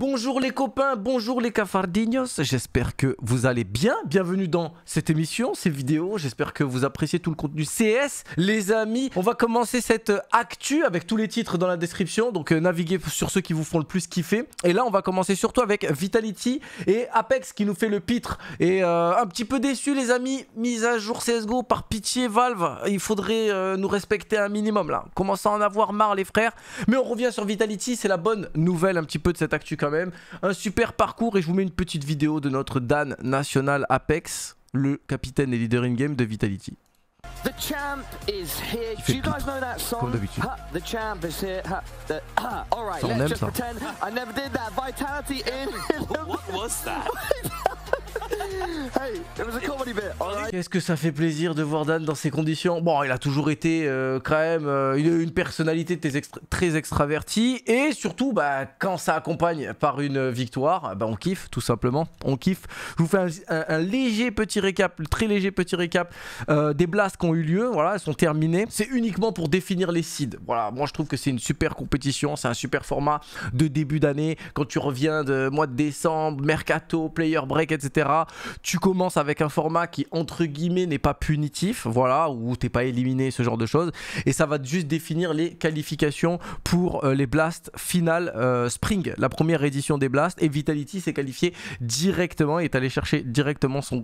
Bonjour les copains, bonjour les cafardinos. j'espère que vous allez bien, bienvenue dans cette émission, ces vidéos, j'espère que vous appréciez tout le contenu CS, les amis, on va commencer cette euh, actu avec tous les titres dans la description, donc euh, naviguez sur ceux qui vous font le plus kiffer, et là on va commencer surtout avec Vitality et Apex qui nous fait le pitre, et euh, un petit peu déçu les amis, mise à jour CSGO par pitié Valve, il faudrait nous respecter un minimum là, commençons à en avoir marre les frères, mais on revient sur Vitality, c'est la bonne nouvelle un petit peu de cette actu même. Un super parcours et je vous mets une petite vidéo de notre Dan national Apex, le capitaine et leader in-game de Vitality. The champ is here. Do you guys know that song? Ha, the champ is here. Ha, the, ha. All right, let's just ça. pretend I never did that. Vitality in. what was that? Qu'est-ce que ça fait plaisir de voir Dan dans ces conditions. Bon, il a toujours été quand euh, même euh, une, personnalité très extravertie et surtout, bah, quand ça accompagne par une victoire, bah, on kiffe tout simplement. On kiffe. Je vous fais un, léger petit récap, très léger petit récap euh, des blasts qui ont eu lieu. Voilà, elles sont terminées. C'est uniquement pour définir les seeds. Voilà, moi je trouve que c'est une super compétition, c'est un super format de début d'année quand tu reviens de mois de décembre, mercato, player break, etc. Tu commences avec un format qui, entre guillemets, n'est pas punitif, voilà, où t'es pas éliminé, ce genre de choses. Et ça va juste définir les qualifications pour euh, les blasts Final euh, Spring, la première édition des blasts. Et Vitality s'est qualifié directement et est allé chercher directement son,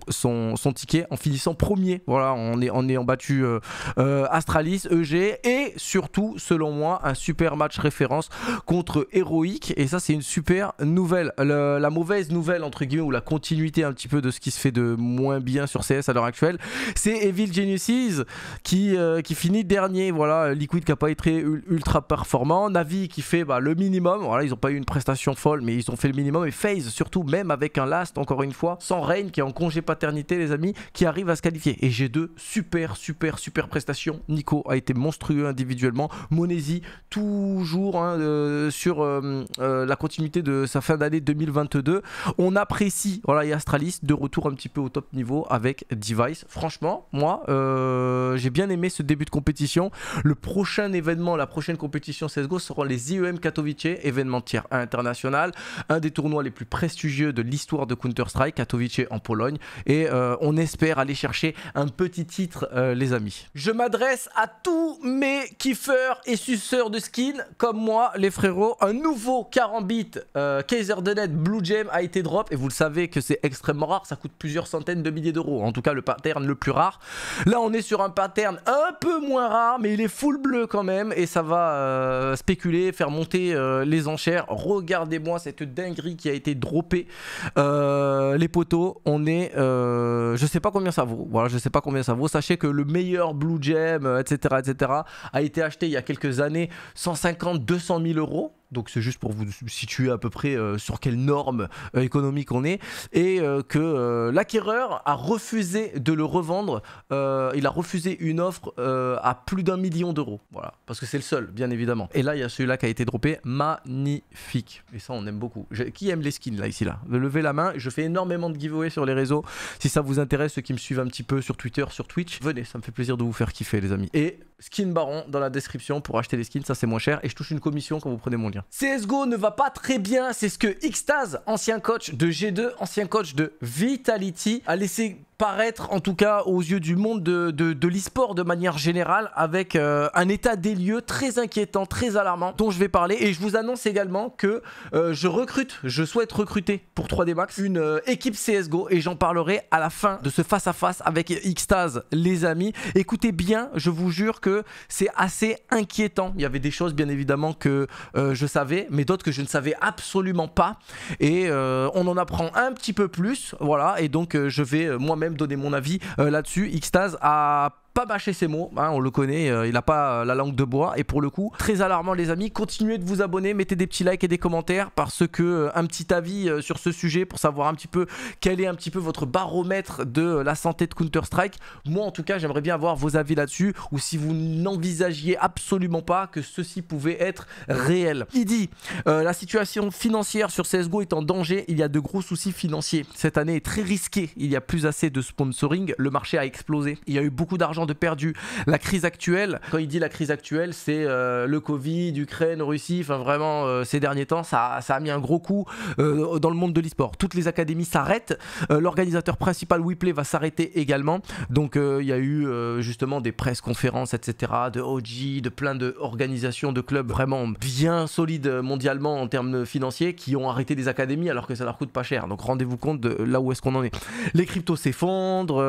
son, ticket en finissant premier. Voilà, on est, battu euh, Astralis, EG et surtout, selon moi, un super match référence contre Heroic. Et ça, c'est une super nouvelle. la mauvaise nouvelle, entre guillemets, ou la continuité un petit peu de ce qui se fait de moins bien sur CS à l'heure actuelle. C'est Evil Geniuses qui, euh, qui finit dernier. Voilà, Liquid qui n'a pas été ultra performant. Navi qui fait bah, le minimum. Voilà, ils n'ont pas eu une prestation folle, mais ils ont fait le minimum. Et FaZe surtout, même avec un last, encore une fois, sans Reign qui est en congé paternité, les amis, qui arrive à se qualifier. Et j'ai deux super, super, super prestation. Nico a été monstrueux individuellement. Monesi, toujours hein, euh, sur euh, la continuité de sa fin d'année 2022. On apprécie, voilà, il y a Astralis de retour un petit peu au top niveau avec Device. Franchement, moi, euh, j'ai bien aimé ce début de compétition. Le prochain événement, la prochaine compétition CSGO seront les IEM Katowice, événement tiers international, un des tournois les plus prestigieux de l'histoire de Counter-Strike, Katowice en Pologne. Et euh, on espère aller chercher un petit titre, euh, les amis. Je m'adresse à tous mes kiffeurs et suceurs de skins comme moi, les frérots. Un nouveau 40 bits Kaiser Denet Blue Gem a été drop et vous le savez que c'est extrêmement rare, ça coûte plusieurs centaines de milliers d'euros, en tout cas le pattern le plus rare. Là on est sur un pattern un peu moins rare, mais il est full bleu quand même, et ça va euh, spéculer, faire monter euh, les enchères. Regardez-moi cette dinguerie qui a été droppée. Euh, les poteaux, on est... je sais pas combien ça vaut, voilà, je sais pas combien ça vaut. Sachez que le meilleur Blue Gem, etc., etc., a été acheté il y a quelques années, 150, 200 000 euros donc c'est juste pour vous situer à peu près euh, sur quelle norme euh, économique on est, et euh, que l'acquéreur a refusé de le revendre, il a refusé une offre à plus d'un million d'euros, voilà, parce que c'est le seul, bien évidemment. Et là, il y a celui-là qui a été droppé, magnifique, et ça on aime beaucoup. qui aime les skins là, ici, là Levez la main, je fais énormément de giveaways sur les réseaux, si ça vous intéresse, ceux qui me suivent un petit peu sur Twitter, sur Twitch, venez, ça me fait plaisir de vous faire kiffer les amis. Et skin baron dans la description pour acheter les skins, ça c'est moins cher, et je touche une commission quand vous prenez mon CSGO ne va pas très bien, c'est ce que Xtaz, ancien coach de G2, ancien coach de Vitality, a laissé paraître, en tout cas aux yeux du monde de, de, de l'e-sport de manière générale, avec euh, un état des lieux très inquiétant, très alarmant, dont je vais parler. Et je vous annonce également que euh, je recrute, je souhaite recruter pour 3D Max une euh, équipe CSGO et j'en parlerai à la fin de ce face-à-face avec Xtase, les amis. Écoutez bien, je vous jure que c'est assez inquiétant. Il y avait des choses, bien évidemment, que je savais, mais d'autres que je ne savais absolument pas. Et on en apprend un petit peu plus, voilà, et donc je vais moi-même donner mon avis euh, là-dessus. Xtase a pas bâcher ses mots, hein, on le connaît, euh, il n'a pas euh, la langue de bois. Et pour le coup, très alarmant les amis, continuez de vous abonner, mettez des petits likes et des commentaires parce que euh, un petit avis sur ce sujet pour savoir un petit peu quel est un petit peu votre baromètre de la santé de Counter-Strike. Moi en tout cas, j'aimerais bien avoir vos avis là-dessus ou si vous n'envisagiez absolument pas que ceci pouvait être réel. Il dit, la situation financière sur CSGO est en danger, il y a de gros soucis financiers. Cette année est très risquée, il y a plus assez de sponsoring, le marché a explosé, il y a eu beaucoup d'argent de perdu. La crise actuelle, quand il dit la crise actuelle, c'est euh, le Covid, Ukraine, Russie, enfin vraiment euh, ces derniers temps, ça, a mis un gros coup euh, dans le monde de l'e-sport. Toutes les académies s'arrêtent, l'organisateur principal WePlay va s'arrêter également. Donc il y a eu justement des presse conférences, etc., de OG, de plein d'organisations, de, de clubs vraiment bien solides mondialement en termes financiers qui ont arrêté des académies alors que ça leur coûte pas cher. Donc rendez-vous compte de là où est-ce qu'on en est. Les cryptos s'effondrent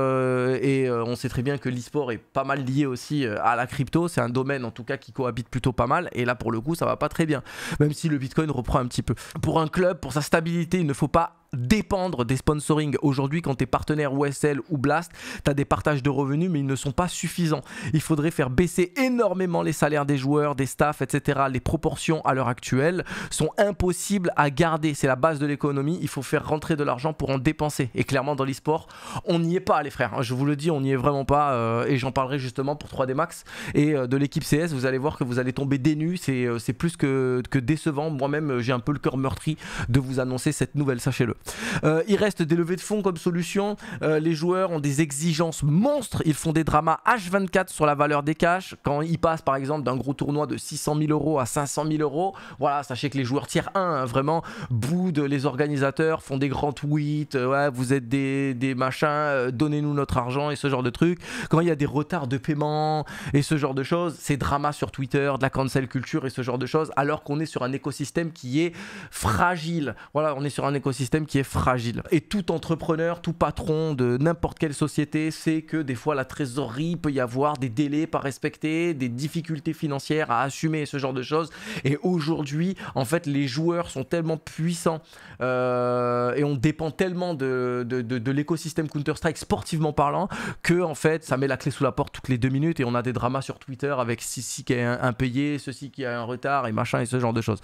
et on sait très bien que l'e-sport est pas mal lié aussi euh, à la crypto. C'est un domaine en tout cas qui cohabite plutôt pas mal. Et là, pour le coup, ça va pas très bien. Même si le Bitcoin reprend un petit peu. Pour un club, pour sa stabilité, il ne faut pas dépendre des sponsoring. Aujourd'hui, quand tu es partenaire USL ou Blast, tu as des partages de revenus, mais ils ne sont pas suffisants. Il faudrait faire baisser énormément les salaires des joueurs, des staffs, etc. Les proportions à l'heure actuelle sont impossibles à garder. C'est la base de l'économie. Il faut faire rentrer de l'argent pour en dépenser. Et clairement, dans l'e-sport, on n'y est pas, les frères. Hein. Je vous le dis, on n'y est vraiment pas. Euh, et j'en parlerai justement pour 3D Max et euh, de l'équipe CS. Vous allez voir que vous allez tomber des nus, euh, C'est plus que, que décevant. Moi-même, j'ai un peu le cœur meurtri de vous annoncer cette nouvelle, sachez-le. Euh, il reste des levées de fonds comme solution. Euh, les joueurs ont des exigences monstres. Ils font des dramas H24 sur la valeur des cash. Quand ils passent par exemple d'un gros tournoi de 600 000 euros à 500 000 euros, voilà, sachez que les joueurs tiers 1 hein, vraiment boudent les organisateurs, font des grands tweets. Euh, vous êtes des, des machins, donnez-nous notre argent et ce genre de trucs. Quand il y a des retards de paiement et ce genre de choses, c'est drama sur Twitter, de la cancel culture et ce genre de choses, alors qu'on est sur un écosystème qui est fragile. Voilà, on est sur un écosystème qui est fragile. Et tout entrepreneur, tout patron de n'importe quelle société sait que des fois la trésorerie peut y avoir des délais pas respectés, des difficultés financières à assumer, ce genre de choses. Et aujourd'hui, en fait, les joueurs sont tellement puissants euh, et on dépend tellement de, de, l'écosystème Counter-Strike sportivement parlant que en fait, ça met la clé sous la porte toutes les deux minutes et on a des dramas sur Twitter avec ceci qui est impayé, ceci qui a un retard et machin et ce genre de choses.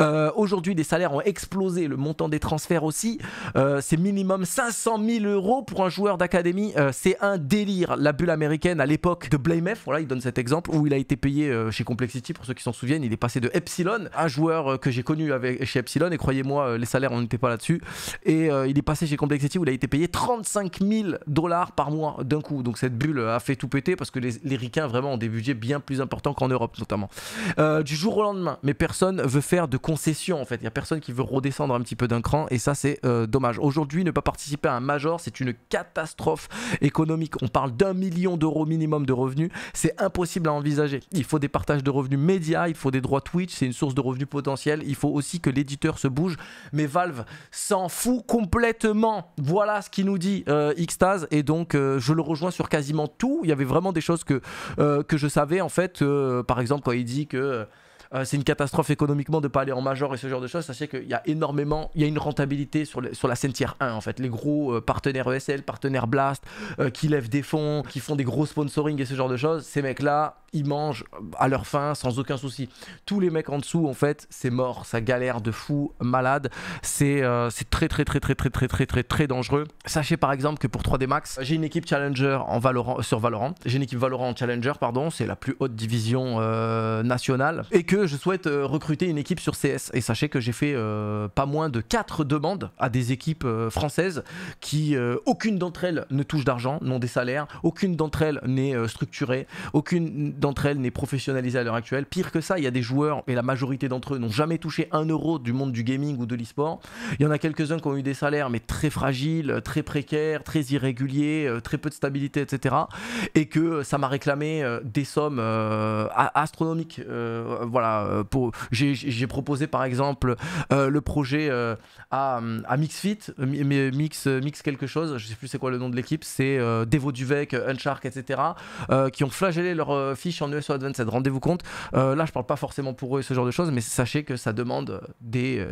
Euh, aujourd'hui, des salaires ont explosé, le montant des transferts aussi euh, c'est minimum 500 000 euros pour un joueur d'académie. Euh, c'est un délire. La bulle américaine à l'époque de Blamef, voilà, il donne cet exemple où il a été payé euh, chez Complexity, pour ceux qui s'en souviennent, il est passé de Epsilon, un joueur que j'ai connu avec, chez Epsilon, et croyez-moi, les salaires, on n'était pas là-dessus. Et il est passé chez Complexity où il a été payé 35 000 dollars par mois d'un coup. Donc cette bulle a fait tout péter parce que les, les ricains vraiment ont des budgets bien plus importants qu'en Europe notamment. du jour au lendemain, mais personne veut faire de concessions en fait. Il n'y a personne qui veut redescendre un petit peu d'un cran et ça c'est euh, dommage. Aujourd'hui, ne pas participer à un major, c'est une catastrophe économique. On parle d'un million d'euros minimum de revenus. C'est impossible à envisager. Il faut des partages de revenus médias, il faut des droits Twitch, c'est une source de revenus potentiels. Il faut aussi que l'éditeur se bouge. Mais Valve s'en fout complètement. Voilà ce qu'il nous dit euh, Xtase. Et donc, euh, je le rejoins sur quasiment tout. Il y avait vraiment des choses que, que je savais, en fait. par exemple, quand il dit que... Euh, c'est une catastrophe économiquement de ne pas aller en major et ce genre de choses, sachez qu'il y a énormément, il y a une rentabilité sur, sur la scène 1 en fait. Les gros euh, partenaires ESL, partenaires Blast, euh, qui lèvent des fonds, qui font des gros sponsoring et ce genre de choses, ces mecs-là, ils mangent à leur faim sans aucun souci. Tous les mecs en dessous, en fait, c'est mort, ça galère de fou, malade. C'est très, très, très, très, très, très, très, très, très dangereux. Sachez par exemple que pour 3D Max, j'ai une équipe Challenger en Valorant, sur Valorant. J'ai une équipe Valorant Challenger, pardon, c'est la plus haute division nationale. Et que je souhaite euh, recruter une équipe sur CS. Et sachez que j'ai fait euh, pas moins de 4 demandes à des équipes euh, françaises qui, aucune d'entre elles ne touche d'argent, n'ont des salaires, aucune d'entre elles n'est structurée, aucune d'entre elles n'est professionnalisée à l'heure actuelle. Pire que ça, il y a des joueurs, et la majorité d'entre eux n'ont jamais touché un euro du monde du gaming ou de l'e-sport. Il y en a quelques-uns qui ont eu des salaires, mais très fragiles, très précaires, très irréguliers, très peu de stabilité, etc. Et que ça m'a réclamé des sommes astronomiques. voilà euh, j'ai, proposé par exemple euh, le projet euh, à, Mixfit, Mix, Mix quelque chose, je sais plus c'est quoi le nom de l'équipe, c'est Devo Duvec, Unshark, etc., qui ont flagellé leur fiche en ESO Advanced. Rendez-vous compte, là je parle pas forcément pour eux et ce genre de choses, mais sachez que ça demande des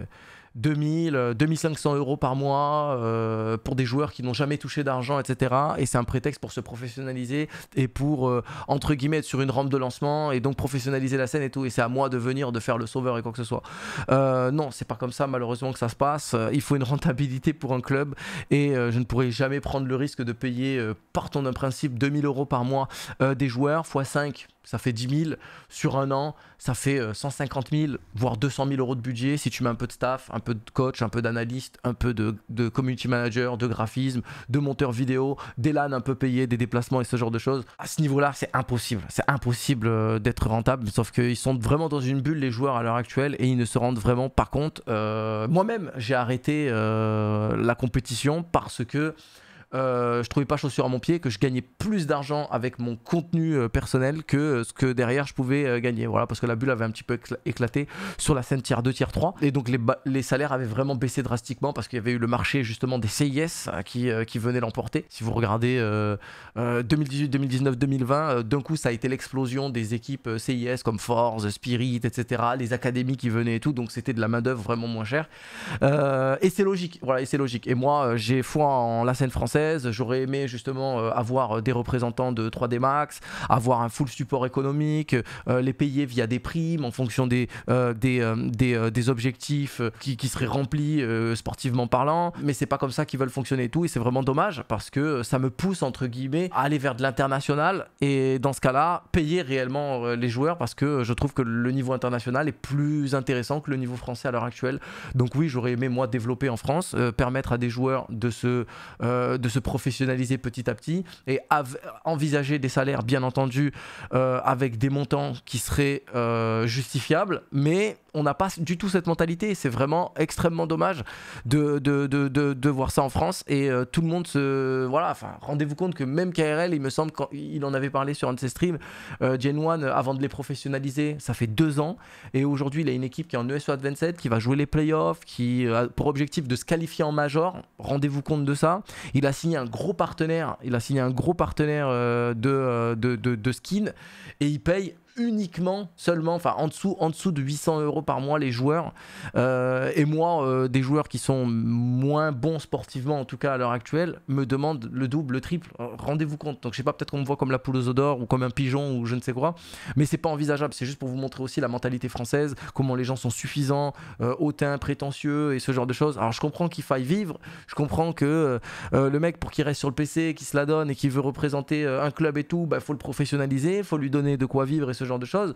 2000, 2500 euh, euros par mois euh, pour des joueurs qui n'ont jamais touché d'argent, etc. Et c'est un prétexte pour se professionnaliser et pour, euh, entre guillemets, être sur une rampe de lancement et donc professionnaliser la scène et tout. Et c'est à moi de venir, de faire le sauveur et quoi que ce soit. non, c'est pas comme ça, malheureusement, que ça se passe. Il faut une rentabilité pour un club et je ne pourrais jamais prendre le risque de payer, partons d'un principe, 2000 euros par mois des joueurs, x5 ça fait 10 000 sur un an, ça fait 150 euh, 000, voire 200 000 euros de budget si tu mets un peu de staff, un peu de coach, un peu d'analyste, un peu de, community manager, de graphisme, de monteur vidéo, des LAN un peu payés, des déplacements et ce genre de choses. À ce niveau-là, c'est impossible. C'est impossible euh, d'être rentable, sauf qu'ils sont vraiment dans une bulle, les joueurs à l'heure actuelle, et ils ne se rendent vraiment. Par contre, euh, moi-même, j'ai arrêté la compétition parce que euh, je trouvais pas chaussure à mon pied, que je gagnais plus d'argent avec mon contenu euh, personnel que euh, ce que derrière je pouvais gagner. Voilà, parce que la bulle avait un petit peu éclaté sur la scène tiers 2, tiers 3. Et donc les, les salaires avaient vraiment baissé drastiquement parce qu'il y avait eu le marché justement des CIS qui, qui venait l'emporter. Si vous regardez 2018, 2019, 2020, d'un coup ça a été l'explosion des équipes CIS comme Force, Spirit, etc. Les académies qui venaient et tout. Donc c'était de la main-d'œuvre vraiment moins chère. et c'est logique. Voilà, et c'est logique. Et moi, j'ai foi en la scène française J'aurais aimé justement euh, avoir euh, des représentants de 3D Max, avoir un full support économique, euh, les payer via des primes en fonction des, des, des, objectifs qui, qui seraient remplis sportivement parlant. Mais c'est pas comme ça qu'ils veulent fonctionner et tout. Et c'est vraiment dommage parce que ça me pousse entre guillemets à aller vers de l'international et dans ce cas-là, payer réellement les joueurs parce que je trouve que le niveau international est plus intéressant que le niveau français à l'heure actuelle. Donc oui, j'aurais aimé moi développer en France, permettre à des joueurs de se, de se professionnaliser petit à petit et envisager des salaires, bien entendu, euh, avec des montants qui seraient euh, justifiables, mais on n'a pas du tout cette mentalité. C'est vraiment extrêmement dommage de, de, voir ça en France. Et euh, tout le monde se. Voilà, enfin, rendez-vous compte que même KRL, il me semble qu'il en avait parlé sur un de ses streams, Gen euh, 1, euh, avant de les professionnaliser, ça fait deux ans. Et aujourd'hui, il a une équipe qui est en ESO 27, qui va jouer les playoffs, qui a pour objectif de se qualifier en major. Rendez-vous compte de ça. Il a signé un gros partenaire. Il a signé un gros partenaire de, de, de skin. Et il paye uniquement, seulement, enfin en dessous, en dessous de 800 euros par mois les joueurs. Euh, et moi, euh, des joueurs qui sont moins bons sportivement, en tout cas à l'heure actuelle, me demandent le double, le triple. Euh, rendez-vous compte. Donc je sais pas, peut-être qu'on me voit comme la poule aux d'or ou comme un pigeon ou je ne sais quoi. Mais c'est pas envisageable. C'est juste pour vous montrer aussi la mentalité française, comment les gens sont suffisants, hautains, prétentieux et ce genre de choses. Alors je comprends qu'il faille vivre. Je comprends que le mec, pour qu'il reste sur le PC, qui se la donne et qui veut représenter un club et tout, il bah, faut le professionnaliser, il faut lui donner de quoi vivre et ce genre de choses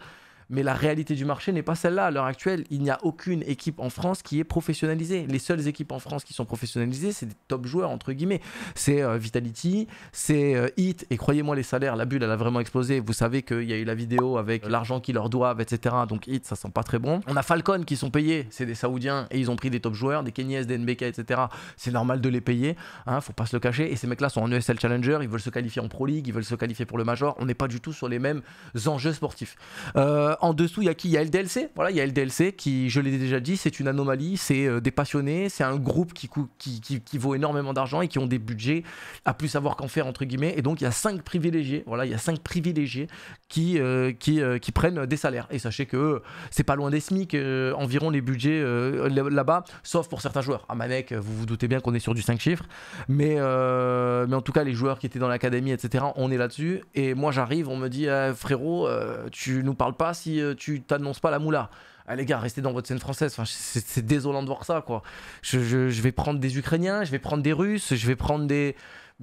mais la réalité du marché n'est pas celle-là. À l'heure actuelle, il n'y a aucune équipe en France qui est professionnalisée. Les seules équipes en France qui sont professionnalisées, c'est des top joueurs, entre guillemets. C'est euh, Vitality, c'est euh, Hit, et croyez-moi, les salaires, la bulle, elle a vraiment explosé. Vous savez qu'il y a eu la vidéo avec l'argent qu'ils leur doivent, etc. Donc Hit, ça sent pas très bon. On a Falcon qui sont payés, c'est des Saoudiens, et ils ont pris des top joueurs, des Kenyas, des NBK, etc. C'est normal de les payer, hein, faut pas se le cacher. Et ces mecs-là sont en ESL Challenger, ils veulent se qualifier en Pro League, ils veulent se qualifier pour le Major. On n'est pas du tout sur les mêmes enjeux sportifs. Euh, en dessous, il y a qui Il y a LDLC. Voilà, il y a LDLC qui, je l'ai déjà dit, c'est une anomalie. C'est euh, des passionnés, c'est un groupe qui, qui, qui, qui vaut énormément d'argent et qui ont des budgets à plus savoir qu'en faire, entre guillemets. Et donc, il y a cinq privilégiés. Voilà, il y a cinq privilégiés qui, euh, qui, euh, qui prennent des salaires. Et sachez que c'est pas loin des SMIC, environ les budgets là-bas, sauf pour certains joueurs. à ah, Manek, vous vous doutez bien qu'on est sur du 5 chiffres. Mais, mais en tout cas, les joueurs qui étaient dans l'académie, etc., on est là-dessus. Et moi, j'arrive, on me dit, «Ah, frérot, tu nous parles pas si euh, tu t'annonces pas la moula. Ah, les gars, restez dans votre scène française. c'est désolant de voir ça, quoi. je, vais prendre des Ukrainiens, je vais prendre des Russes, je vais prendre des,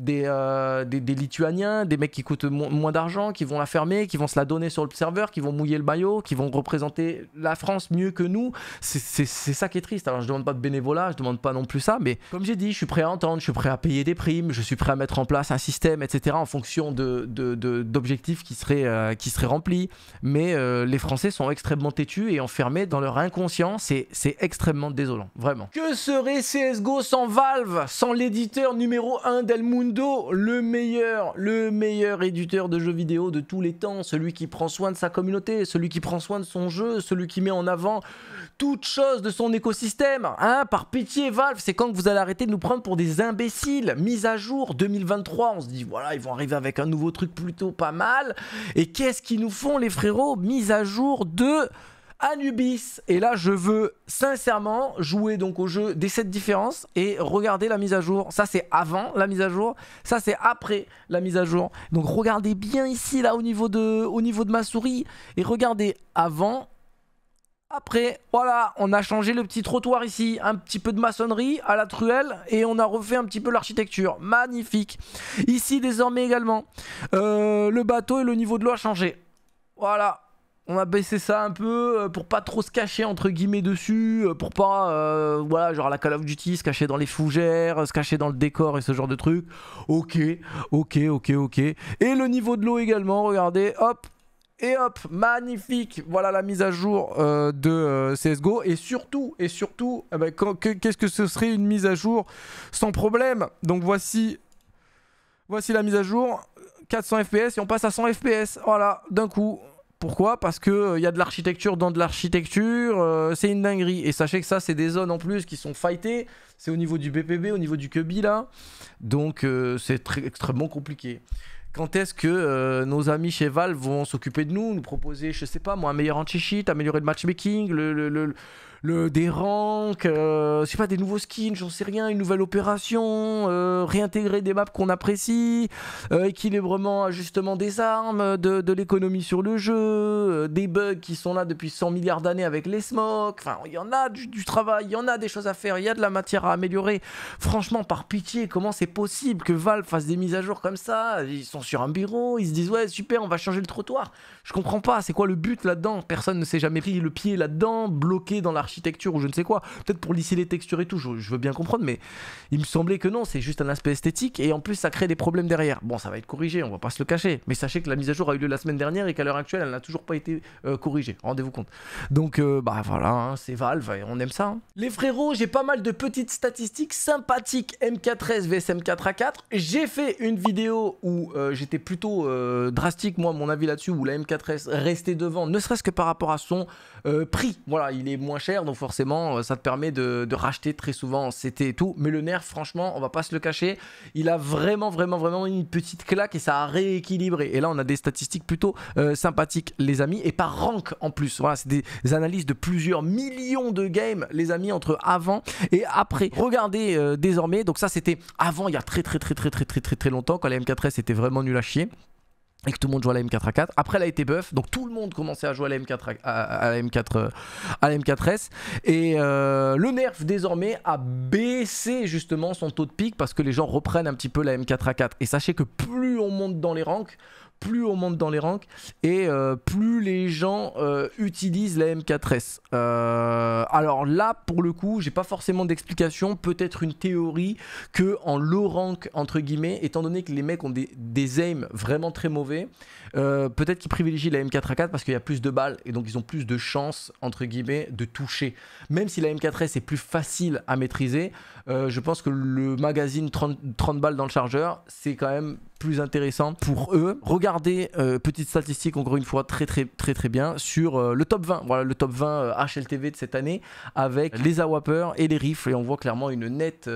euh, des, des, Lituaniens, des mecs qui coûtent moins d'argent, qui vont la fermer, qui vont se la donner sur le serveur, qui vont mouiller le maillot, qui vont représenter la France mieux que nous. C'est ça qui est triste. Alors je demande pas de bénévolat, je demande pas non plus ça, mais comme j'ai dit, je suis prêt à entendre, je suis prêt à payer des primes, je suis prêt à mettre en place un système, etc. en fonction d'objectifs de, de, qui, seraient, euh, qui seraient remplis. Mais euh, les Français sont extrêmement têtus et enfermés dans leur inconscience c'est extrêmement désolant, vraiment. Que serait CSGO sans Valve, sans l'éditeur numéro 1 d'El le meilleur, le meilleur éditeur de jeux vidéo de tous les temps, celui qui prend soin de sa communauté, celui qui prend soin de son jeu, celui qui met en avant toute chose de son écosystème. Hein Par pitié, Valve, c'est quand que vous allez arrêter de nous prendre pour des imbéciles Mise à jour 2023, on se dit voilà, ils vont arriver avec un nouveau truc plutôt pas mal. Et qu'est-ce qu'ils nous font les frérots Mise à jour de... Anubis. Et là, je veux sincèrement jouer donc au jeu des 7 différences et regarder la mise à jour. Ça, c'est avant la mise à jour. Ça, c'est après la mise à jour. Donc, regardez bien ici, là, au niveau de, au niveau de ma souris. Et regardez avant après, voilà, on a changé le petit trottoir ici, un petit peu de maçonnerie à la truelle et on a refait un petit peu l'architecture. Magnifique. Ici désormais également, euh, le bateau et le niveau de l'eau a changé. Voilà, on a baissé ça un peu euh, pour pas trop se cacher entre guillemets dessus, euh, pour pas euh, voilà genre la Call of Duty se cacher dans les fougères, se cacher dans le décor et ce genre de truc. Ok, ok, ok, ok. Et le niveau de l'eau également, regardez, hop. Et hop, magnifique, voilà la mise à jour de CSGO. Et surtout, et surtout, eh ben, qu'est-ce que ce serait une mise à jour sans problème Donc voici, voici la mise à jour, 400 FPS et on passe à 100 FPS, voilà, d'un coup. Pourquoi Parce qu'il il euh, y a de l'architecture dans de l'architecture, euh, c'est une dinguerie. Et sachez que ça, c'est des zones en plus qui sont fightées. C'est au niveau du BPB, au niveau du QB là. Donc euh, c'est extrêmement compliqué. Quand est-ce que nos amis chez Valve vont s'occuper de nous, nous proposer, je sais pas moi, un meilleur anti-cheat, améliorer le matchmaking, le, le, le, des ranks, euh, pas, des nouveaux skins, j'en sais rien, une nouvelle opération, euh, réintégrer des maps qu'on apprécie, euh, équilibrement ajustement des armes, de, l'économie sur le jeu, des bugs qui sont là depuis 100 milliards d'années avec les smokes, enfin il y en a du, travail, il y en a des choses à faire, il y a de la matière à améliorer. Franchement, par pitié, comment c'est possible que Valve fasse des mises à jour comme ça Ils sont sur un bureau, ils se disent ouais super, on va changer le trottoir. Je comprends pas, c'est quoi le but là-dedans Personne ne s'est jamais pris le pied là-dedans, bloqué dans la architecture ou je ne sais quoi. Peut-être pour lisser les textures et tout, je, veux bien comprendre, mais il me semblait que non, c'est juste un aspect esthétique et en plus ça crée des problèmes derrière. Bon, ça va être corrigé, on va pas se le cacher, mais sachez que la mise à jour a eu lieu la semaine dernière et qu'à l'heure actuelle, elle n'a toujours pas été euh, corrigée. Rendez-vous compte. Donc, euh, bah voilà, hein, c'est Valve et on aime ça. Hein. Les frérots, j'ai pas mal de petites statistiques sympathiques m 13 s vs M4A4. J'ai fait une vidéo où euh, j'étais plutôt drastique, moi, mon avis là-dessus, où la M4S restait devant, ne serait-ce que par rapport à son prix. Voilà, il est moins cher donc forcément, euh, ça te permet de, racheter très souvent en CT et tout. Mais le nerf, franchement, on va pas se le cacher, il a vraiment, vraiment, vraiment une petite claque et ça a rééquilibré. Et là, on a des statistiques plutôt euh, sympathiques, les amis, et par rank en plus. Voilà, c'est des analyses de plusieurs millions de games, les amis, entre avant et après. Regardez euh, désormais, donc ça, c'était avant, il y a très, très, très, très, très, très, très, très longtemps, quand la m 4 était vraiment nul à chier et que tout le monde joue à la M4 A4. Après, elle a été buff, donc tout le monde commençait à jouer à la M4, à, M4, M4S. Euh, et euh, le nerf, désormais, a baissé justement son taux de pic parce que les gens reprennent un petit peu la M4 A4. Et sachez que plus on monte dans les ranks, plus on monte dans les ranks et euh, plus les gens euh, utilisent la M4S. Euh, alors là, pour le coup, j'ai pas forcément d'explication, peut-être une théorie que en low rank, entre guillemets, étant donné que les mecs ont des, des aims vraiment très mauvais, euh, peut-être qu'ils privilégient la M4 A4 parce qu'il y a plus de balles et donc ils ont plus de chances, entre guillemets, de toucher. Même si la M4S est plus facile à maîtriser, euh, je pense que le magazine 30, balles dans le chargeur, c'est quand même plus intéressant pour eux. Regardez, euh, petite statistique encore une fois, très très très très bien, sur le top 20. Voilà le top 20 HLTV de cette année avec les AWAPers et les rifles. Et on voit clairement une nette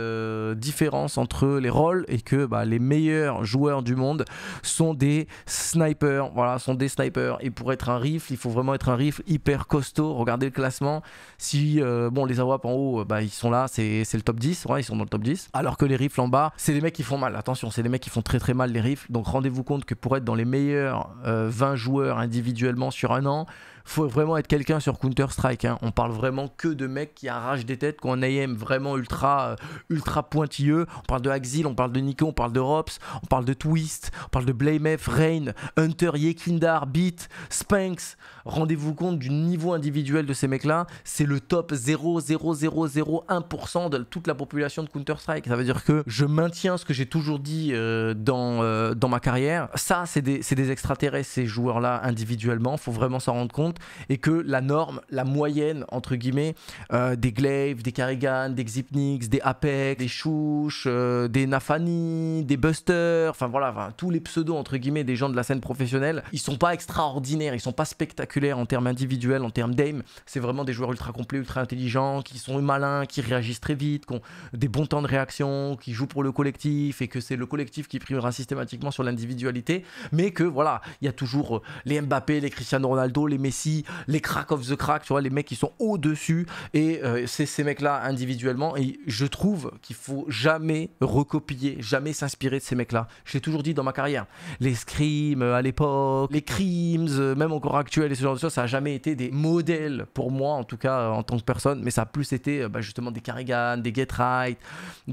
différence entre les rôles et que bah, les meilleurs joueurs du monde sont des snipers voilà, sont des snipers. Et pour être un rifle, il faut vraiment être un rifle hyper costaud. Regardez le classement. Si, euh, bon, les AWAP en haut, euh, bah, ils sont là, c'est le top 10, ouais, ils sont dans le top 10. Alors que les rifles en bas, c'est des mecs qui font mal. Attention, c'est des mecs qui font très très mal les rifles. Donc rendez-vous compte que pour être dans les meilleurs 20 euh, joueurs individuellement sur un an, faut vraiment être quelqu'un sur Counter-Strike. Hein. On parle vraiment que de mecs qui arrachent des têtes, qui ont un AM vraiment ultra, euh, ultra pointilleux. On parle de Axil, on parle de Nico, on parle de Rops, on parle de Twist, on parle de Blamef, Rain, Hunter, Yekindar, Beat, Spanks rendez-vous compte du niveau individuel de ces mecs-là, c'est le top 0,0001% de toute la population de Counter-Strike. Ça veut dire que je maintiens ce que j'ai toujours dit euh, dans, euh, dans ma carrière. Ça, c'est des, extraterrestres, ces joueurs-là, individuellement. faut vraiment s'en rendre compte. Et que la norme, la moyenne, entre guillemets, euh, des Glaive, des Carrigan, des Xipnix, des Apex, des Chouches, des Nafani, des Buster, enfin voilà, tous les pseudos, entre guillemets, des gens de la scène professionnelle, ils sont pas extraordinaires, ils sont pas spectaculaires en termes individuels, en termes d'aim. C'est vraiment des joueurs ultra complets, ultra intelligents, qui sont malins, qui réagissent très vite, qui ont des bons temps de réaction, qui jouent pour le collectif et que c'est le collectif qui primera systématiquement sur l'individualité. Mais que voilà, il y a toujours euh, les Mbappé, les Cristiano Ronaldo, les Messi, les crack of the crack, tu vois, les mecs qui sont au-dessus. Et euh, c'est ces mecs-là individuellement. Et je trouve qu'il faut jamais recopier, jamais s'inspirer de ces mecs-là. Je l'ai toujours dit dans ma carrière. Les scrims euh, à l'époque, les crimes, même encore actuels, ça n'a jamais été des modèles pour moi, en tout cas euh, en tant que personne, mais ça a plus été euh, bah, justement des Carrigan, des Get Right,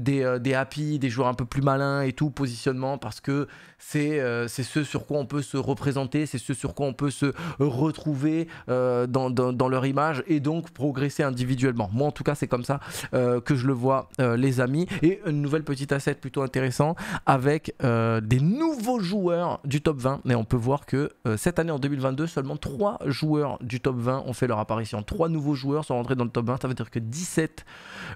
euh, des, Happy, des joueurs un peu plus malins et tout, positionnement, parce que c'est c'est ce sur quoi on peut se représenter, c'est ce sur quoi on peut se retrouver dans, leur image et donc progresser individuellement. Moi, en tout cas, c'est comme ça que je le vois, les amis. Et une nouvelle petite asset plutôt intéressant avec des nouveaux joueurs du top 20, mais on peut voir que cette année en 2022, seulement 3 joueurs du top 20 ont fait leur apparition. Trois nouveaux joueurs sont rentrés dans le top 20. Ça veut dire que 17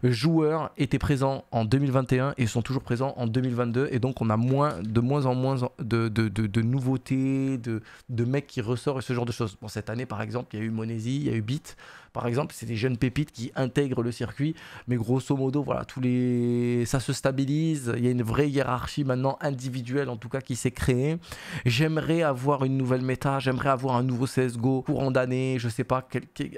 joueurs étaient présents en 2021 et sont toujours présents en 2022. Et donc, on a moins, de moins en moins de, de, de, nouveautés, de, mecs qui ressortent et ce genre de choses. Bon, cette année, par exemple, il y a eu Monesi, il y a eu Beat par exemple. C'est des jeunes pépites qui intègrent le circuit. Mais grosso modo, voilà, tous les... ça se stabilise. Il y a une vraie hiérarchie maintenant individuelle, en tout cas, qui s'est créée. J'aimerais avoir une nouvelle méta. J'aimerais avoir un nouveau CSGO courant d'année. Je sais pas,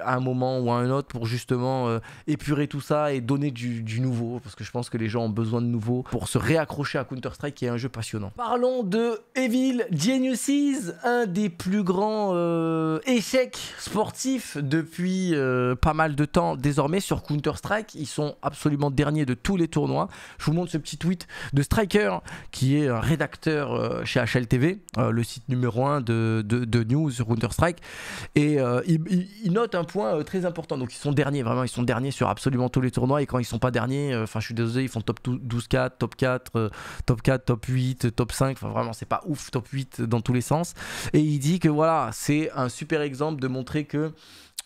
à un moment ou à un autre, pour justement euh, épurer tout ça et donner du, nouveau. Parce que je pense que les gens ont besoin de nouveau pour se réaccrocher à Counter-Strike, qui est un jeu passionnant. Parlons de Evil Geniuses, un des plus grands euh, échecs sportifs depuis. Euh, euh, pas mal de temps désormais sur Counter-Strike. Ils sont absolument derniers de tous les tournois. Je vous montre ce petit tweet de Striker, qui est un rédacteur euh, chez HLTV, euh, le site numéro 1 de, news sur Counter-Strike. Et il, note un point très important. Donc ils sont derniers, vraiment, ils sont derniers sur absolument tous les tournois. Et quand ils sont pas derniers, enfin je suis désolé, ils font top 12-4, top 4, top 4, top 8, top 5. Enfin vraiment, c'est pas ouf, top 8 dans tous les sens. Et il dit que voilà, c'est un super exemple de montrer que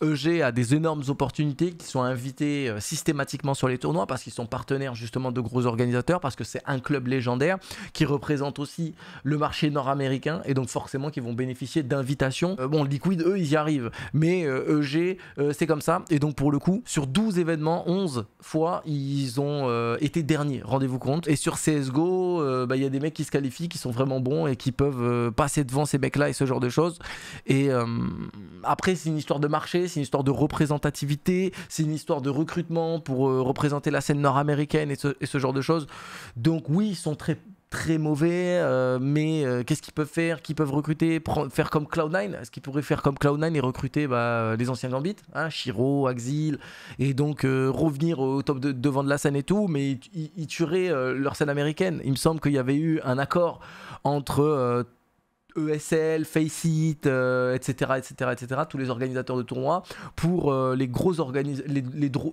EG a des énormes opportunités qui sont invités euh, systématiquement sur les tournois parce qu'ils sont partenaires justement de gros organisateurs, parce que c'est un club légendaire qui représente aussi le marché nord-américain et donc forcément qu'ils vont bénéficier d'invitations. Euh, bon, Liquid, eux, ils y arrivent, mais EG, euh, e c'est comme ça. Et donc pour le coup, sur 12 événements, 11 fois, ils ont été derniers, rendez-vous compte. Et sur CSGO, bah, il y a des mecs qui se qualifient, qui sont vraiment bons et qui peuvent passer devant ces mecs-là et ce genre de choses. Et après, c'est une histoire de marché c'est une histoire de représentativité, c'est une histoire de recrutement pour euh, représenter la scène nord-américaine et ce, genre de choses. Donc oui, ils sont très très mauvais, euh, mais euh, qu'est-ce qu'ils peuvent faire Qu'ils peuvent recruter, faire comme Cloud9 Est-ce qu'ils pourraient faire comme Cloud9 et recruter bah, les anciens Gambit hein, Shiro, Axil, et donc revenir au top de, devant de la scène et tout, mais ils tueraient leur scène américaine. Il me semble qu'il y avait eu un accord entre ESL, Faceit, etc., euh, etc., etc., tous les organisateurs de tournois, pour euh, les gros,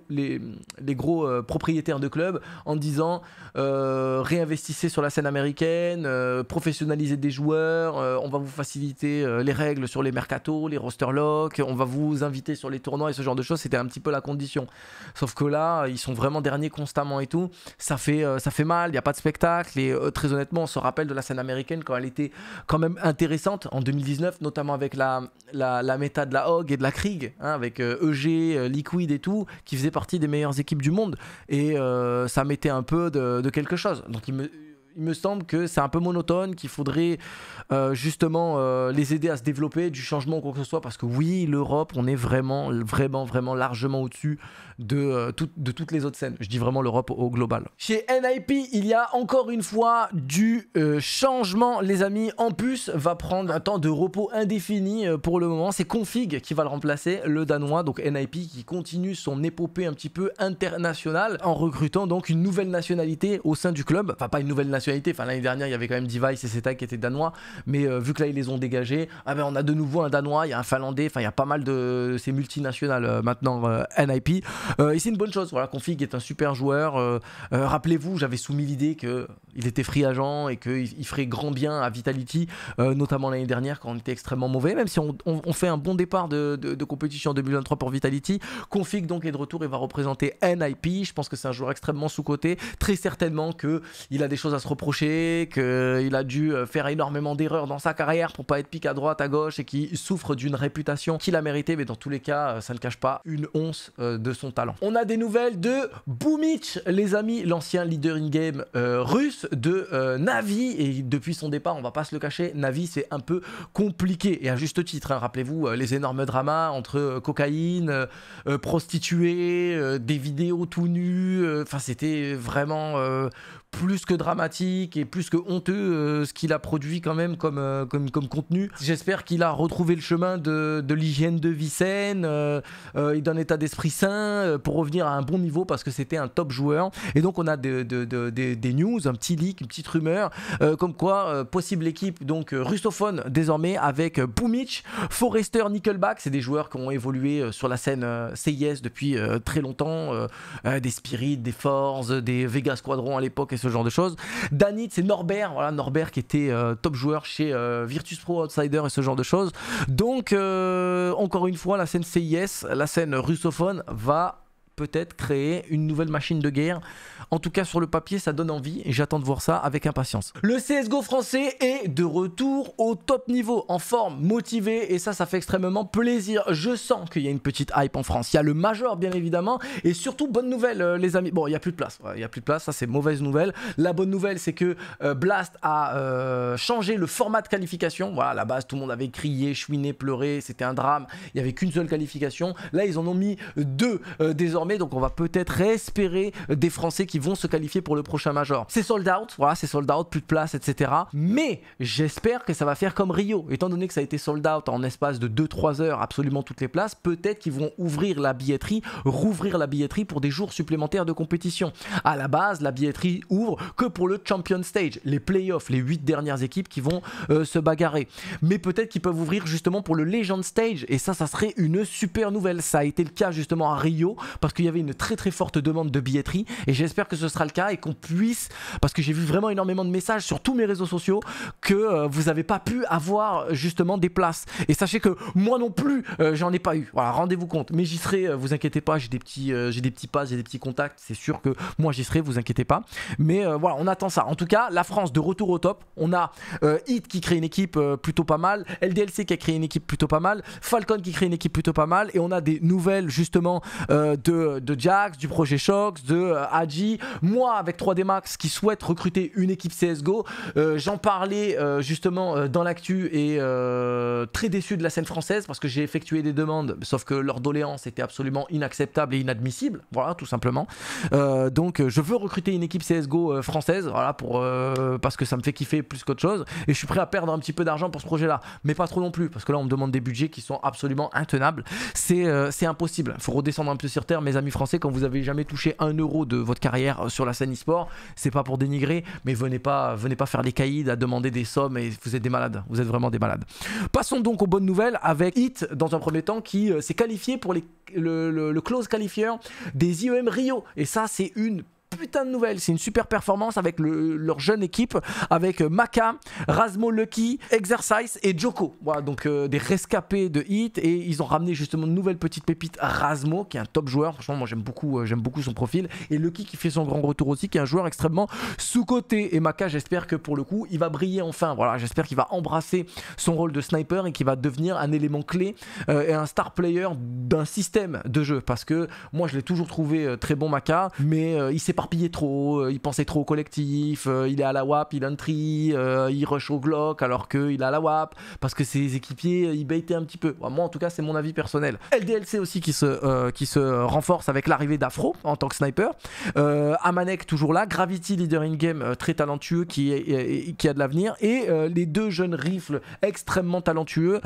les, gros euh, propriétaires de clubs, en disant réinvestissez sur la scène américaine, professionnalisez des joueurs, on va vous faciliter les règles sur les mercatos, les roster lock, on va vous inviter sur les tournois et ce genre de choses, c'était un petit peu la condition. Sauf que là, ils sont vraiment derniers constamment et tout, ça fait, ça fait mal, il n'y a pas de spectacle, et très honnêtement, on se rappelle de la scène américaine quand elle était quand même intéressante en 2019, notamment avec la, la, méta de la Hog et de la Krieg, hein, avec EG, euh, e euh, Liquid et tout, qui faisait partie des meilleures équipes du monde. Et euh, ça mettait un peu de, quelque chose. Donc il me il me semble que c'est un peu monotone, qu'il faudrait euh, justement euh, les aider à se développer, du changement ou quoi que ce soit, parce que oui, l'Europe, on est vraiment, vraiment, vraiment largement au-dessus de, euh, de toutes les autres scènes. Je dis vraiment l'Europe au global. Chez NIP, il y a encore une fois du changement, les amis. En plus, va prendre un temps de repos indéfini pour le moment. C'est Config qui va le remplacer, le Danois, donc NIP qui continue son épopée un petit peu internationale en recrutant donc une nouvelle nationalité au sein du club. Enfin, pas une nouvelle nationalité Enfin, l'année dernière, il y avait quand même Device et Seta qui étaient danois, mais euh, vu que là, ils les ont dégagés, ah ben, on a de nouveau un danois, il y a un finlandais, enfin, il y a pas mal de ces multinationales euh, maintenant euh, NIP. et c'est une bonne chose. Voilà, Config est un super joueur. Rappelez-vous, j'avais soumis l'idée qu'il était free agent et qu'il ferait grand bien à Vitality, notamment l'année dernière quand on était extrêmement mauvais, même si on, fait un bon départ de, compétition en 2023 pour Vitality. Config donc est de retour et va représenter NIP. Je pense que c'est un joueur extrêmement sous-côté. Très certainement qu'il a des choses à se qu'il a dû euh, faire énormément d'erreurs dans sa carrière pour pas être pique à droite, à gauche et qui souffre d'une réputation qu'il a méritée, mais dans tous les cas, euh, ça ne cache pas une once euh, de son talent. On a des nouvelles de Boumich, les amis, l'ancien leader in-game russe de Navi, et depuis son départ, on va pas se le cacher, Navi c'est un peu compliqué, et à juste titre, hein, rappelez-vous les énormes dramas entre cocaïne, prostituée, prostituées, des vidéos tout nues, enfin c'était vraiment plus que dramatique et plus que honteux euh, ce qu'il a produit quand même comme, euh, comme, comme contenu. J'espère qu'il a retrouvé le chemin de, de l'hygiène de vie saine euh, d'un état d'esprit sain pour revenir à un bon niveau parce que c'était un top joueur. Et donc on a des news, un petit leak, une petite rumeur comme quoi possible équipe donc rustophone désormais avec Boomich, Forester Nickelback, c'est des joueurs qui ont évolué sur la scène CIS depuis très longtemps, des Spirit, des Force, des Vega Squadron à l'époque, ce genre de choses. Danit, c'est Norbert, voilà, Norbert qui était euh, top joueur chez euh, Virtus Pro Outsider et ce genre de choses. Donc, euh, encore une fois, la scène CIS, la scène russophone, va peut-être créer une nouvelle machine de guerre. En tout cas, sur le papier, ça donne envie et j'attends de voir ça avec impatience. Le CSGO français est de retour au top niveau, en forme, motivé et ça, ça fait extrêmement plaisir. Je sens qu'il y a une petite hype en France. Il y a le Major, bien évidemment, et surtout, bonne nouvelle, euh, les amis. Bon, il n'y a plus de place, il n'y a plus de place, ça c'est mauvaise nouvelle. La bonne nouvelle, c'est que euh, Blast a euh, changé le format de qualification. Voilà, à la base, tout le monde avait crié, chouiné, pleuré, c'était un drame. Il n'y avait qu'une seule qualification. Là, ils en ont mis deux désormais donc on va peut-être espérer euh, des Français qui vont se qualifier pour le prochain Major. C'est sold out, voilà, c'est sold out, plus de place, etc. Mais j'espère que ça va faire comme Rio, étant donné que ça a été sold out en espace de 2-3 heures, absolument toutes les places, peut-être qu'ils vont ouvrir la billetterie, rouvrir la billetterie pour des jours supplémentaires de compétition. À la base, la billetterie ouvre que pour le Champion Stage, les playoffs, les 8 dernières équipes qui vont euh, se bagarrer. Mais peut-être qu'ils peuvent ouvrir justement pour le Legend Stage, et ça, ça serait une super nouvelle. Ça a été le cas justement à Rio, parce que qu'il y avait une très très forte demande de billetterie et j'espère que ce sera le cas et qu'on puisse, parce que j'ai vu vraiment énormément de messages sur tous mes réseaux sociaux que euh, vous n'avez pas pu avoir euh, justement des places. Et sachez que moi non plus, euh, j'en ai pas eu. Voilà, rendez-vous compte. Mais j'y serai, vous inquiétez pas, j'ai des petits, j'ai des petits pas, j'ai des petits contacts. C'est sûr que moi j'y serai, vous inquiétez pas. Mais voilà, on attend ça. En tout cas, la France de retour au top. On a Hit qui crée une équipe plutôt pas mal, LDLC qui a créé une équipe plutôt pas mal, Falcon qui crée une équipe plutôt pas mal, et on a des nouvelles justement de de, Jax, du projet Shox, de Haji. Euh, Moi, avec 3D Max, qui souhaite recruter une équipe CSGO, euh, j'en parlais euh, justement dans l'actu et très déçu de la scène française parce que j'ai effectué des demandes, sauf que leur doléance était absolument inacceptable et inadmissible. Voilà, tout simplement. donc, je veux recruter une équipe CSGO française, voilà, pour, parce que ça me fait kiffer plus qu'autre chose. Et je suis prêt à perdre un petit peu d'argent pour ce projet-là, mais pas trop non plus, parce que là, on me demande des budgets qui sont absolument intenables. C'est impossible. Il faut redescendre un peu sur terre, mais amis français, quand vous avez jamais touché un euro de votre carrière sur la scène e-sport, c'est pas pour dénigrer, mais venez pas, venez pas faire des caïds à demander des sommes et vous êtes des malades. Vous êtes vraiment des malades. Passons donc aux bonnes nouvelles avec Hit dans un premier temps qui euh, s'est qualifié pour le, le close qualifier des IEM Rio. Et ça, c'est une putain de nouvelles, C'est une super performance avec leur jeune équipe, avec euh, Maka, Rasmo Lucky, Exercise et Joko. Voilà, donc euh, des rescapés de hit et ils ont ramené justement une nouvelle petite pépite Rasmo qui est un top joueur. Franchement, moi j'aime beaucoup, euh, beaucoup son profil et Lucky qui fait son grand retour aussi, qui est un joueur extrêmement sous côté. Et Maka, j'espère que pour le coup, il va briller enfin. Voilà, j'espère qu'il va embrasser son rôle de sniper et qu'il va devenir un élément clé et un star player d'un système de jeu parce que moi je l'ai toujours trouvé très bon Maka, mais il s'est s'éparpillait trop, euh, il pensait trop au collectif, euh, il est à la WAP, il entry, euh, il rush au Glock alors qu'il est à la WAP, parce que ses équipiers, ils baitaient un petit peu. moi, en tout cas, c'est mon avis personnel. LDLC aussi qui se, qui se renforce avec l'arrivée d'Afro en tant que sniper. Amanek toujours là, Gravity leader in game très talentueux qui, est, qui a de l'avenir et les deux jeunes rifles extrêmement talentueux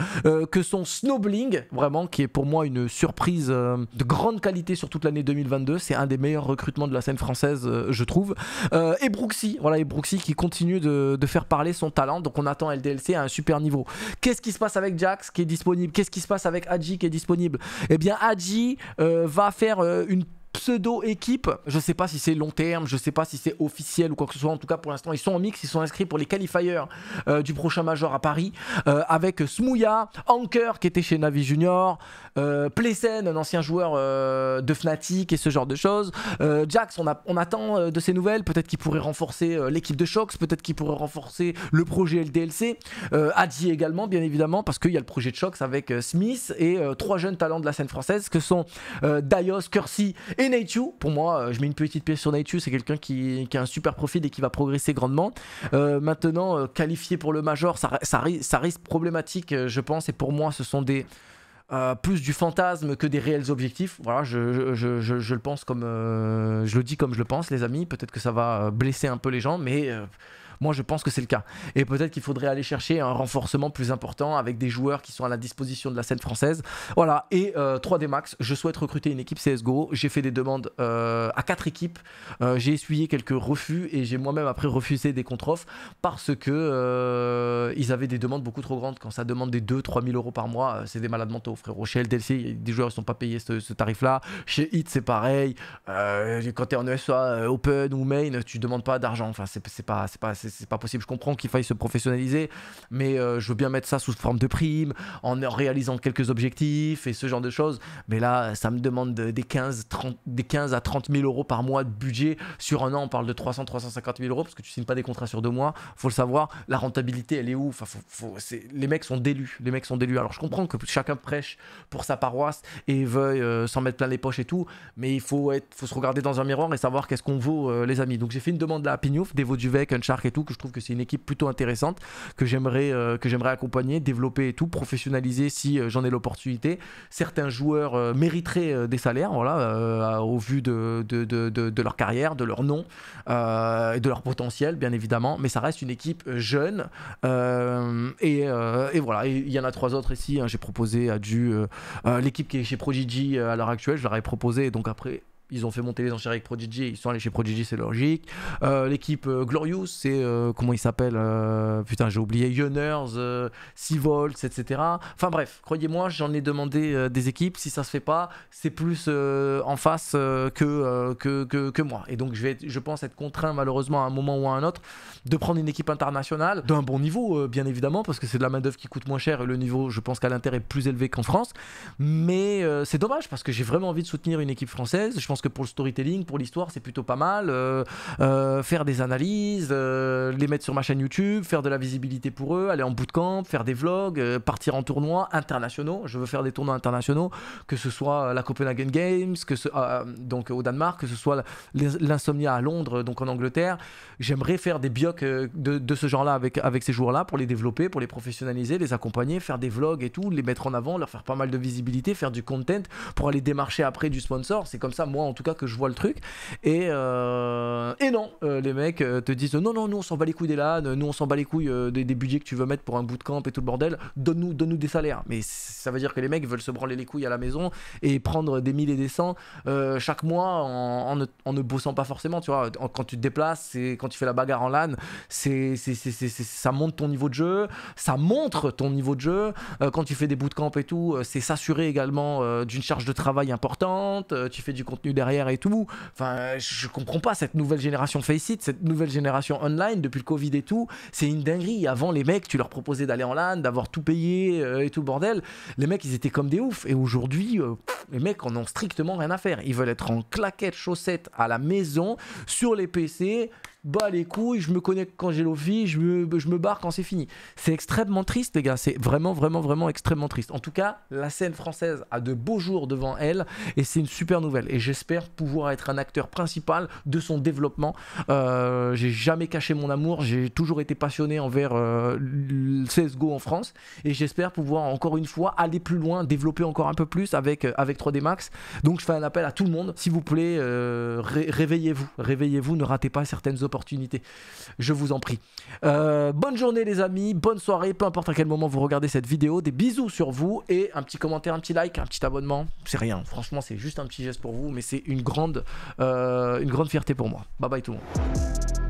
que sont Snowbling vraiment qui est pour moi une surprise de grande qualité sur toute l'année 2022. C'est un des meilleurs recrutements de la scène française euh, je trouve. Euh, et Brooksy, voilà, et Brooksy qui continue de, faire parler son talent. Donc on attend LDLC à un super niveau. Qu'est-ce qui se passe avec Jax qui est disponible Qu'est-ce qui se passe avec Adji qui est disponible Eh bien, Adji euh, va faire une pseudo-équipe. Je sais pas si c'est long terme, je sais pas si c'est officiel ou quoi que ce soit. En tout cas, pour l'instant, ils sont en mix, ils sont inscrits pour les qualifiers euh, du prochain Major à Paris, euh, avec Smouya, Anker qui était chez Navi Junior, euh, Plessen un ancien joueur de Fnatic et ce genre de choses. Jax, on, attend de ses nouvelles, peut-être qu'il pourrait renforcer l'équipe de Shox, peut-être qu'il pourrait renforcer le projet LDLC. Adi également, bien évidemment, parce qu'il y a le projet de Shox avec Smith et trois jeunes talents de la scène française, que sont Daios, Curcy et et pour moi, euh, je mets une petite pièce sur Naitu, c'est quelqu'un qui, a un super profil et qui va progresser grandement. Euh, maintenant, euh, qualifié pour le Major, ça, ça, risque problématique, je pense, et pour moi, ce sont des... plus du fantasme que des réels objectifs. Voilà, je, le pense comme je le dis comme je le pense, les amis. Peut-être que ça va blesser un peu les gens, mais moi, je pense que c'est le cas. Et peut-être qu'il faudrait aller chercher un renforcement plus important avec des joueurs qui sont à la disposition de la scène française. Voilà. Et 3D euh, Max, je souhaite recruter une équipe CSGO. J'ai fait des demandes euh, à quatre équipes. Euh, j'ai essuyé quelques refus et j'ai moi-même après refusé des contre-offres parce que ils avaient des demandes beaucoup trop grandes. Quand ça demande des 2-3 000 euros par mois, c'est des malades mentaux, frérot. Chez LDLC, des joueurs ne sont pas payés ce, tarif-là. Chez Hit, c'est pareil. quand tu es en ESA, Open ou Main, tu demandes pas d'argent. Enfin, c'est pas. C'est pas c'est pas possible. Je comprends qu'il faille se professionnaliser, mais euh, je veux bien mettre ça sous forme de prime, en réalisant quelques objectifs et ce genre de choses. Mais là, ça me demande des, 15, 30, des 15 à 30 000 euros par mois de budget. Sur un an, on parle de 300, 350 000 euros parce que tu signes pas des contrats sur deux mois. Faut le savoir. La rentabilité, elle est où Les mecs sont délus. Les mecs sont délus. Alors, je comprends que chacun prêche pour sa paroisse et veuille euh, s'en mettre plein les poches et tout, mais il faut, être, faut se regarder dans un miroir et savoir qu'est-ce qu'on vaut, euh, les amis. Donc, j'ai fait une demande là à Pignouf, des un Unchark et tout que je trouve que c'est une équipe plutôt intéressante, que j'aimerais euh, que j'aimerais accompagner, développer et tout, professionnaliser si euh, j'en ai l'opportunité. Certains joueurs euh, mériteraient des salaires, voilà, au vu de de, leur carrière, de leur nom et de leur potentiel, bien évidemment. Mais ça reste une équipe jeune et, voilà. Il y en a trois autres ici. Hein. J'ai proposé à du l'équipe qui est chez Prodigy à l'heure actuelle. Je leur ai proposé donc après ils ont fait monter les enchères avec Prodigy, ils sont allés chez Prodigy, c'est logique. Euh, l'équipe euh, Glorious, c'est euh, comment il s'appelle Putain, j'ai oublié. Yoners, Seavolts, etc. Enfin bref, croyez-moi, j'en ai demandé des équipes. Si ça se fait pas, c'est plus en face que, que, que, que, moi. Et donc, je, vais je pense être contraint, malheureusement, à un moment ou à un autre, de prendre une équipe internationale d'un bon niveau, bien évidemment, parce que c'est de la main-d'œuvre qui coûte moins cher et le niveau, je pense qu'à l'intérêt, est plus élevé qu'en France. Mais c'est dommage parce que j'ai vraiment envie de soutenir une équipe française. Je pense que pour le storytelling, pour l'histoire, c'est plutôt pas mal. Euh, euh, faire des analyses, euh, les mettre sur ma chaîne YouTube, faire de la visibilité pour eux, aller en bootcamp, faire des vlogs, partir en tournois internationaux. Je veux faire des tournois internationaux, que ce soit la Copenhagen Games, que ce, donc au Danemark, que ce soit l'insomnia à Londres, donc en Angleterre. J'aimerais faire des biocs de, de ce genre-là avec, avec ces joueurs-là pour les développer, pour les professionnaliser, les accompagner, faire des vlogs et tout, les mettre en avant, leur faire pas mal de visibilité, faire du content pour aller démarcher après du sponsor. C'est comme ça, moi, en tout cas que je vois le truc. Et, euh, et non, euh, les mecs euh, te disent non, non, nous on s'en bat les couilles des LAN, nous on s'en bat les couilles des, des, budgets que tu veux mettre pour un bootcamp et tout le bordel, donne-nous donne -nous des salaires. Mais ça veut dire que les mecs veulent se branler les couilles à la maison et prendre des mille et des cents chaque mois en, en, ne, bossant pas forcément, tu vois. quand tu te déplaces, quand tu fais la bagarre en LAN, c'est, ça monte ton niveau de jeu, ça montre ton niveau de jeu. quand tu fais des camp et tout, c'est s'assurer également d'une charge de travail importante, tu fais du contenu derrière et tout. Enfin, je comprends pas cette nouvelle génération Face cette nouvelle génération online depuis le Covid et tout. C'est une dinguerie. Avant, les mecs, tu leur proposais d'aller en LAN, d'avoir tout payé euh, et tout bordel. Les mecs, ils étaient comme des oufs. Et aujourd'hui, euh, les mecs en ont strictement rien à faire. Ils veulent être en claquettes, chaussettes à la maison, sur les PC bah les couilles, je me connecte quand j'ai l'office, je me, je me barre quand c'est fini. C'est extrêmement triste, les gars. C'est vraiment, vraiment, vraiment extrêmement triste. En tout cas, la scène française a de beaux jours devant elle et c'est une super nouvelle. Et j'ai j'espère pouvoir être un acteur principal de son développement. Euh, j'ai jamais caché mon amour, j'ai toujours été passionné envers euh, le CSGO en France et j'espère pouvoir encore une fois aller plus loin, développer encore un peu plus avec, euh, avec 3D Max. Donc je fais un appel à tout le monde, s'il vous plaît, réveillez-vous, réveillez-vous, ne ratez pas certaines opportunités. Je vous en prie. bonne journée les amis, bonne soirée, peu importe à quel moment vous regardez cette vidéo, des bisous sur vous et un petit commentaire, un petit like, un petit abonnement, c'est rien, franchement c'est juste un petit geste pour vous, mais c'est une grande, euh, une grande fierté pour moi. Bye bye tout le monde.